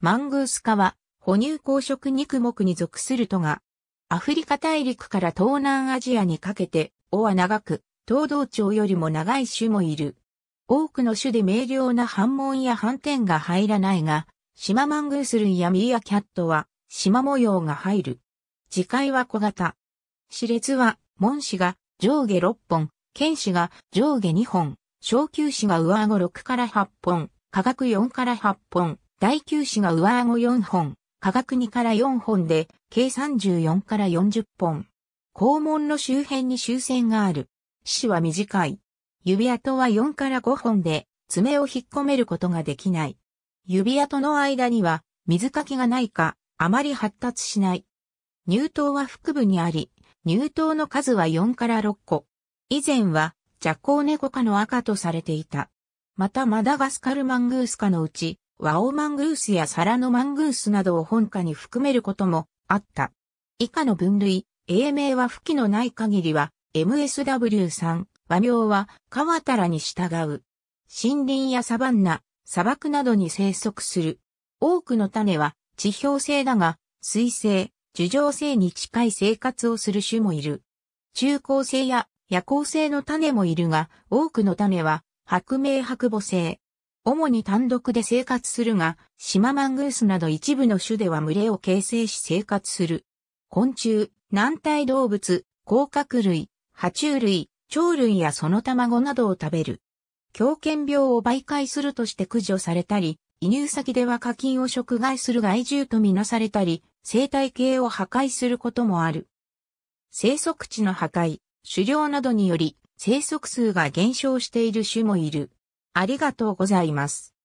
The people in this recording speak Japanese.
マングース科は、哺乳公食肉目に属するとが、アフリカ大陸から東南アジアにかけて、尾は長く、東道町よりも長い種もいる。多くの種で明瞭な反紋や反転が入らないが、島マングース類やミーアキャットは、マ模様が入る。次回は小型。歯列は、門歯が上下6本、剣歯が上下2本、小球歯が上顎6から8本、下顎4から8本、第9子が上顎4本、下顎2から4本で、計34から40本。肛門の周辺に終線がある。死は短い。指跡は4から5本で、爪を引っ込めることができない。指跡の間には、水かきがないか、あまり発達しない。乳頭は腹部にあり、乳頭の数は4から6個。以前は、ジャコウネコ科の赤とされていた。またマダガスカルマングース科のうち、ワオマングースやサラノマングースなどを本家に含めることもあった。以下の分類、英名は吹きのない限りは、MSW 3和名は川たらに従う。森林やサバンナ、砂漠などに生息する。多くの種は地表性だが、水性、樹状性に近い生活をする種もいる。中高生や夜行性の種もいるが、多くの種は白明白母性、主に単独で生活するが、島マングースなど一部の種では群れを形成し生活する。昆虫、軟体動物、甲殻類、爬虫類、鳥類やその卵などを食べる。狂犬病を媒介するとして駆除されたり、移入先では課金を食害する害獣とみなされたり、生態系を破壊することもある。生息地の破壊、狩猟などにより生息数が減少している種もいる。ありがとうございます。